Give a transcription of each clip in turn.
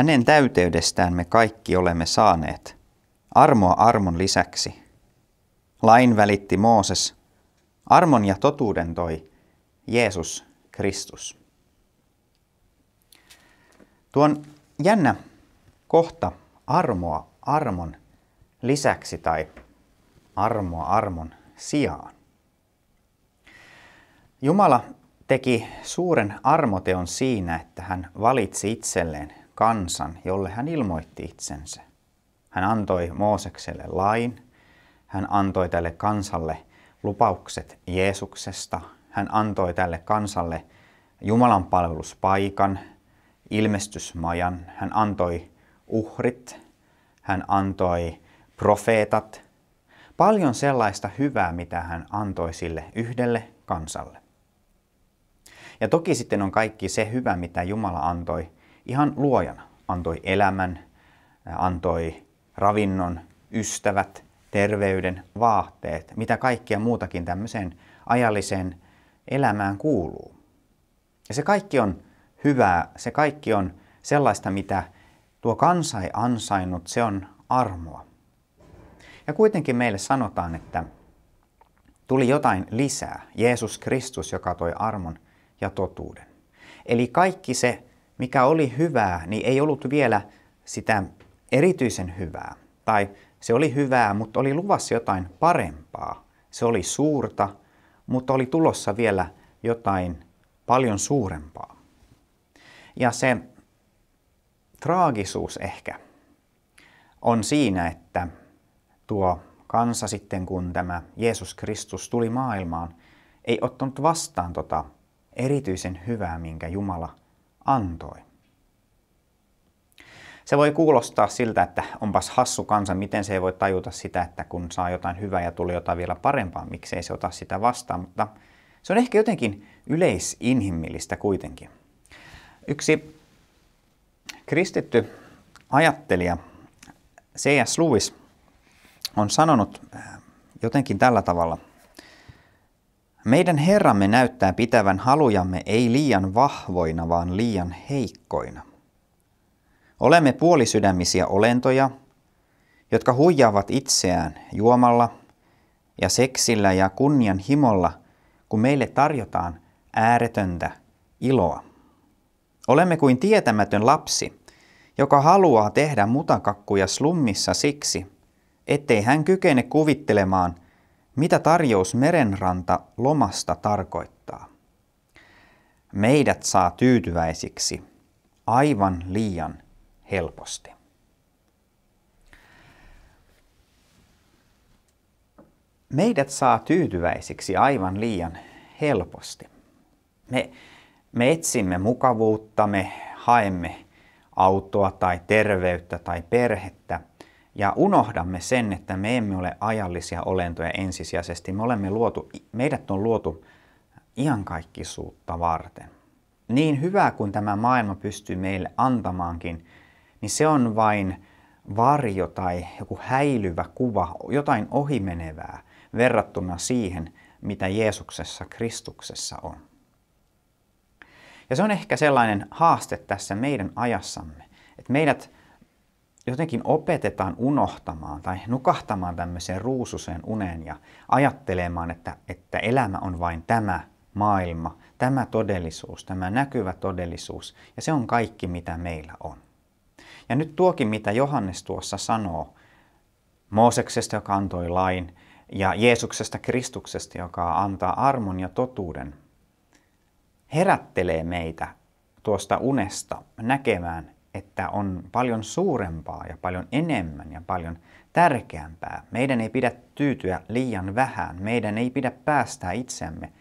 Hänen täyteydestään me kaikki olemme saaneet, armoa armon lisäksi. Lain välitti Mooses, armon ja totuuden toi Jeesus Kristus. Tuon jännä kohta armoa armon lisäksi tai armoa armon sijaan. Jumala teki suuren armoteon siinä, että hän valitsi itselleen kansan, jolle hän ilmoitti itsensä. Hän antoi Moosekselle lain, hän antoi tälle kansalle lupaukset Jeesuksesta, hän antoi tälle kansalle Jumalan palveluspaikan, ilmestysmajan, hän antoi uhrit, hän antoi profeetat, paljon sellaista hyvää, mitä hän antoi sille yhdelle kansalle. Ja toki sitten on kaikki se hyvä, mitä Jumala antoi ihan luojana. Antoi elämän, antoi ravinnon, ystävät, terveyden, vaatteet, mitä kaikkea muutakin tämmöiseen ajalliseen elämään kuuluu. Ja se kaikki on hyvää, se kaikki on sellaista, mitä tuo kansa ei ansainnut, se on armoa. Ja kuitenkin meille sanotaan, että tuli jotain lisää, Jeesus Kristus, joka toi armon ja totuuden. Eli kaikki se, mikä oli hyvää, niin ei ollut vielä sitä erityisen hyvää. Tai se oli hyvää, mutta oli luvassa jotain parempaa. Se oli suurta, mutta oli tulossa vielä jotain paljon suurempaa. Ja se traagisuus ehkä on siinä, että tuo kansa sitten kun tämä Jeesus Kristus tuli maailmaan, ei ottanut vastaan tota erityisen hyvää, minkä Jumala antoi. Se voi kuulostaa siltä, että onpas hassu kansa, miten se ei voi tajuta sitä, että kun saa jotain hyvää ja tuli jotain vielä parempaa, miksei se ota sitä vastaan, mutta se on ehkä jotenkin yleisinhimillistä kuitenkin. Yksi kristitty ajattelija C.S. Lewis on sanonut äh, jotenkin tällä tavalla – meidän Herramme näyttää pitävän halujamme ei liian vahvoina, vaan liian heikkoina. Olemme puolisydämisiä olentoja, jotka huijaavat itseään juomalla ja seksillä ja kunnianhimolla, kun meille tarjotaan ääretöntä iloa. Olemme kuin tietämätön lapsi, joka haluaa tehdä mutakakkuja slummissa siksi, ettei hän kykene kuvittelemaan – mitä tarjous merenranta lomasta tarkoittaa? Meidät saa tyytyväisiksi aivan liian helposti. Meidät saa tyytyväisiksi aivan liian helposti. Me, me etsimme mukavuutta, me haemme autoa tai terveyttä tai perhettä – ja unohdamme sen, että me emme ole ajallisia olentoja ensisijaisesti. Me olemme luotu, meidät on luotu iankaikkisuutta varten. Niin hyvää kuin tämä maailma pystyy meille antamaankin, niin se on vain varjo tai joku häilyvä kuva, jotain ohimenevää verrattuna siihen, mitä Jeesuksessa Kristuksessa on. Ja se on ehkä sellainen haaste tässä meidän ajassamme, että meidät jotenkin opetetaan unohtamaan tai nukahtamaan tämmöiseen ruususeen uneen ja ajattelemaan, että, että elämä on vain tämä maailma, tämä todellisuus, tämä näkyvä todellisuus ja se on kaikki mitä meillä on. Ja nyt tuokin mitä Johannes tuossa sanoo, Mooseksesta, joka antoi lain, ja Jeesuksesta Kristuksesta, joka antaa armon ja totuuden, herättelee meitä tuosta unesta näkemään että on paljon suurempaa ja paljon enemmän ja paljon tärkeämpää. Meidän ei pidä tyytyä liian vähän, meidän ei pidä päästää itseämme,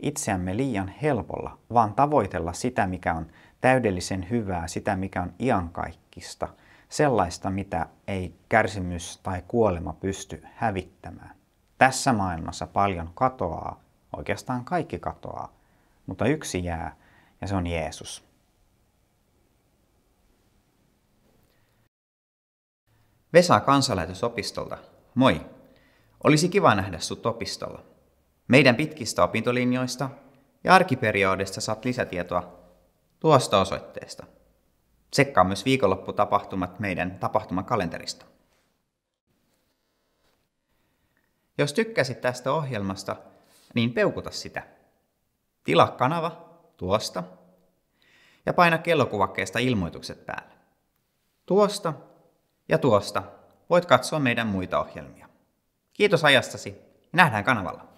itseämme liian helpolla, vaan tavoitella sitä, mikä on täydellisen hyvää, sitä, mikä on iankaikkista, sellaista, mitä ei kärsimys tai kuolema pysty hävittämään. Tässä maailmassa paljon katoaa, oikeastaan kaikki katoaa, mutta yksi jää, ja se on Jeesus. Vesa kansanlähetysopistolta. Moi! Olisi kiva nähdä sut opistolla. Meidän pitkistä opintolinjoista ja arkiperiodista saat lisätietoa tuosta osoitteesta. Tsekkaa myös viikonlopputapahtumat meidän tapahtumakalenterista. Jos tykkäsit tästä ohjelmasta, niin peukuta sitä. Tilaa kanava tuosta ja paina kellokuvakkeesta ilmoitukset päälle. Tuosta ja tuosta voit katsoa meidän muita ohjelmia. Kiitos ajastasi. Nähdään kanavalla.